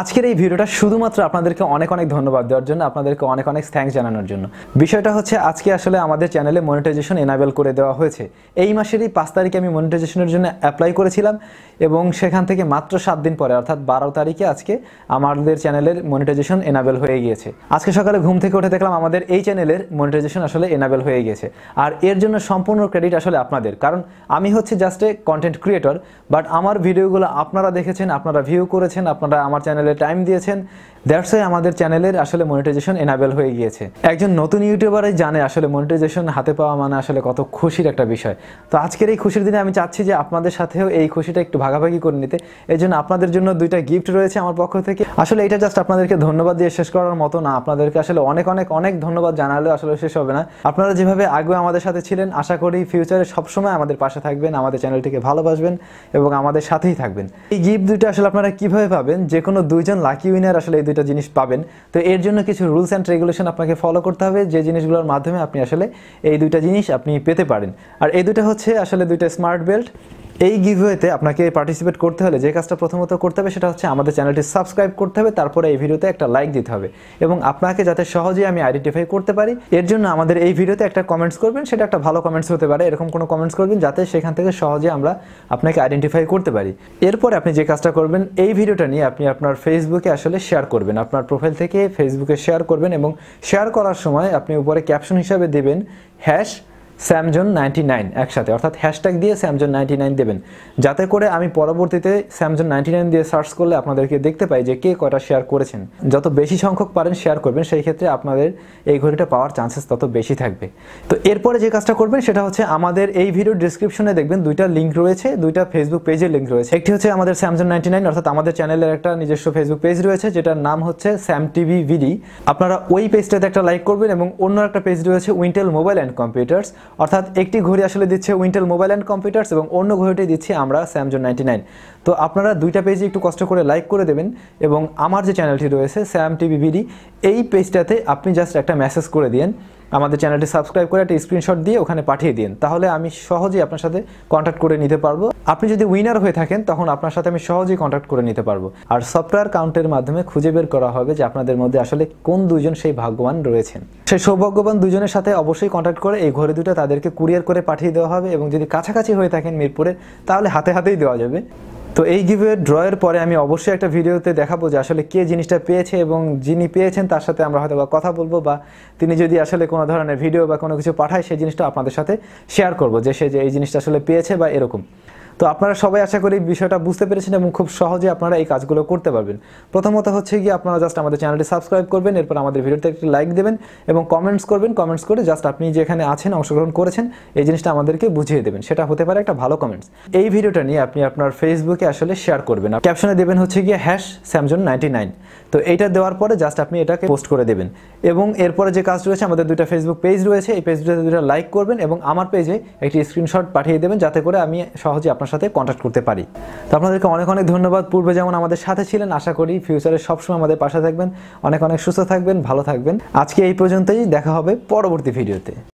আজকের এই ভিডিওটা শুধুমাত্র আপনাদেরকে অনেক অনেক ধন্যবাদ দেওয়ার জন্য আপনাদেরকে অনেক অনেক থ্যাংকস জানানোর জন্য বিষয়টা হচ্ছে আজকে আসলে আমাদের চ্যানেলে মনিটাইজেশন এনাবেল করে দেওয়া হয়েছে এই মাসেরই পাঁচ তারিখে আমি মনিটাইজেশনের জন্য অ্যাপ্লাই করেছিলাম এবং সেখান থেকে মাত্র সাত দিন পরে অর্থাৎ বারো তারিখে আজকে আমাদের চ্যানেলের মনিটাইজেশন এনাবেল হয়ে গিয়েছে আজকে সকালে ঘুম থেকে উঠে দেখলাম আমাদের এই চ্যানেলের মনিটাইজেশন আসলে এনাবেল হয়ে গিয়েছে আর এর জন্য সম্পূর্ণ ক্রেডিট আসলে আপনাদের কারণ আমি হচ্ছে just a content creator but আমার ভিডিওগুলো আপনারা দেখেছেন আপনারা ভিউ করেছেন আপনারা আমার চ্যানেল চ্যানেলে টাইম দিয়েছেন দ্যাটসই আমাদের চ্যানেলের আসলে মনিটাইজেশন এনাবেল হয়ে গিয়েছে একজন নতুন ইউটিউবারে জানে আসলে মনিটাইজেশন হাতে পাওয়া মানে আসলে কত খুশির একটা বিষয় তো আজকের এই খুশির দিনে আমি চাচ্ছি যে আপনাদের সাথেও এই খুশিটা একটু ভাগাভাগি করে নিতে এই জন্য আপনাদের জন্য দুইটা গিফট রয়েছে আমার পক্ষ থেকে আসলে এটা জাস্ট আপনাদেরকে ধন্যবাদ দিয়ে শেষ করার মতো না আপনাদেরকে আসলে অনেক অনেক অনেক ধন্যবাদ জানালেও আসলে শেষ হবে না আপনারা যেভাবে আগে আমাদের সাথে ছিলেন আশা করি ফিউচারে সবসময় আমাদের পাশে থাকবেন আমাদের চ্যানেলটিকে ভালোবাসবেন এবং আমাদের সাথেই থাকবেন এই গিফট দুটো আসলে আপনারা কীভাবে পাবেন যে কোনো দুইজন লাকি উইনার আসলে এই দুইটা জিনিস পাবেন তো এর জন্য কিছু রুলস অ্যান্ড রেগুলেশন আপনাকে ফলো করতে হবে যে জিনিসগুলোর মাধ্যমে আপনি আসলে এই দুইটা জিনিস আপনি পেতে পারেন আর এই দুইটা হচ্ছে আসলে দুইটা স্মার্ট বেল্ট এই গিভওয়েতে আপনাকে পার্টিসিপেট করতে হলে যে কাজটা প্রথমত করতে হবে সেটা হচ্ছে আমাদের চ্যানেলটি সাবস্ক্রাইব করতে হবে তারপরে এই ভিডিওতে একটা লাইক দিতে হবে এবং আপনাকে যাতে সহজেই আমি আইডেন্টিফাই করতে পারি এর জন্য আমাদের এই ভিডিওতে একটা কমেন্টস করবেন সেটা একটা ভালো কমেন্টস হতে পারে এরকম কোনো কমেন্টস করবেন যাতে সেখান থেকে সহজে আমরা আপনাকে আইডেন্টিফাই করতে পারি এরপরে আপনি যে কাজটা করবেন এই ভিডিওটা নিয়ে আপনি আপনার ফেসবুকে আসলে শেয়ার করবেন আপনার প্রোফাইল থেকে ফেসবুকে শেয়ার করবেন এবং শেয়ার করার সময় আপনি উপরে ক্যাপশন হিসাবে দেবেন হ্যাশ স্যামজন নাইনটি নাইন একসাথে অর্থাৎ হ্যাশট্যাগ দিয়ে স্যামজন নাইনটি নাইন দেবেন যাতে করে আমি পরবর্তীতে স্যামজন নাইনটি নাইন দিয়ে সার্চ করলে আপনাদেরকে দেখতে পাই যে কে কয়টা শেয়ার করেছেন যত বেশি সংখ্যক পারেন শেয়ার করবেন সেই ক্ষেত্রে আপনাদের এই ঘড়িটা পাওয়ার চান্সেস তত বেশি থাকবে তো এরপরে যে কাজটা করবেন সেটা হচ্ছে আমাদের এই ভিডিও ডিসক্রিপশনে দেখবেন দুইটা লিঙ্ক রয়েছে দুইটা ফেসবুক পেজের লিঙ্ক রয়েছে একটি হচ্ছে আমাদের স্যামজন নাইনটি নাইন অর্থাৎ আমাদের চ্যানেলের একটা নিজস্ব ফেসবুক পেজ রয়েছে যেটার নাম হচ্ছে স্যাম টিভি ভিডি আপনারা ওই পেজটাতে একটা লাইক করবেন এবং অন্য একটা পেজ রয়েছে উইন্টেল মোবাইল অ্যান্ড কম্পিউটার্স অর্থাৎ একটি ঘড়ি আসলে দিচ্ছে উইন্টেল মোবাইল অ্যান্ড কম্পিউটার্স এবং অন্য ঘড়িটি দিচ্ছি আমরা স্যামজন নাইনটি নাইন তো আপনারা দুইটা পেজে একটু কষ্ট করে লাইক করে দেবেন এবং আমার যে চ্যানেলটি রয়েছে স্যাম টিভি ভিডি এই পেজটাতে আপনি জাস্ট একটা মেসেজ করে দিন আমাদের চ্যানেলটি সাবস্ক্রাইব করে একটা স্ক্রিনশট দিয়ে ওখানে পাঠিয়ে দিন তাহলে আমি সহজেই আপনার সাথে কন্ট্যাক্ট করে নিতে পারবো আপনি যদি উইনার হয়ে থাকেন তখন আপনার সাথে আমি সহজেই কন্ট্যাক্ট করে নিতে পারবো আর সফটওয়্যার কাউন্টের মাধ্যমে খুঁজে বের করা হবে যে আপনাদের মধ্যে আসলে কোন দুজন সেই ভাগ্যবান রয়েছেন সেই সৌভাগ্যবান দুজনের সাথে অবশ্যই কন্ট্যাক্ট করে এই ঘড়ি দুটো তাদেরকে কুরিয়ার করে পাঠিয়ে দেওয়া হবে এবং যদি কাছাকাছি হয়ে থাকেন মিরপুরে তাহলে হাতে হাতেই দেওয়া যাবে তো এই গিভে ড্রয়ের পরে আমি অবশ্যই একটা ভিডিওতে দেখাবো যে আসলে কে জিনিসটা পেয়েছে এবং যিনি পেয়েছেন তার সাথে আমরা হয়তো বা কথা বলবো বা তিনি যদি আসলে কোনো ধরনের ভিডিও বা কোনো কিছু পাঠায় সেই জিনিসটা আপনাদের সাথে শেয়ার করব যে সে যে এই জিনিসটা আসলে পেয়েছে বা এরকম তো আপনারা সবাই আশা করি বিষয়টা বুঝতে পেরেছেন এবং খুব সহজে আপনারা এই কাজগুলো করতে পারবেন প্রথমত হচ্ছে গিয়ে আপনারা জাস্ট আমাদের চ্যানেলটি সাবস্ক্রাইব করবেন এরপর আমাদের ভিডিওতে একটি লাইক দেবেন এবং কমেন্টস করবেন কমেন্টস করে জাস্ট আপনি যেখানে আছেন অংশগ্রহণ করেছেন এই জিনিসটা আমাদেরকে বুঝিয়ে দেবেন সেটা হতে পারে একটা ভালো কমেন্টস এই ভিডিওটা নিয়ে আপনি আপনার ফেসবুকে আসলে শেয়ার করবেন ক্যাপশনে দেবেন হচ্ছে গিয়ে হ্যাশ স্যামজন নাইনটি নাইন তো এইটা দেওয়ার পরে জাস্ট আপনি এটাকে পোস্ট করে দেবেন এবং এরপরে যে কাজ রয়েছে আমাদের দুইটা ফেসবুক পেজ রয়েছে এই পেজটাতে দুইটা লাইক করবেন এবং আমার পেজে একটি স্ক্রিনশট পাঠিয়ে দেবেন যাতে করে আমি সহজে আপনার সাথে কন্ট্যাক্ট করতে পারি তো আপনাদেরকে অনেক অনেক ধন্যবাদ পূর্বে যেমন আমাদের সাথে ছিলেন আশা করি ফিউচারে সবসময় আমাদের পাশে থাকবেন অনেক অনেক সুস্থ থাকবেন ভালো থাকবেন আজকে এই পর্যন্তই দেখা হবে পরবর্তী ভিডিওতে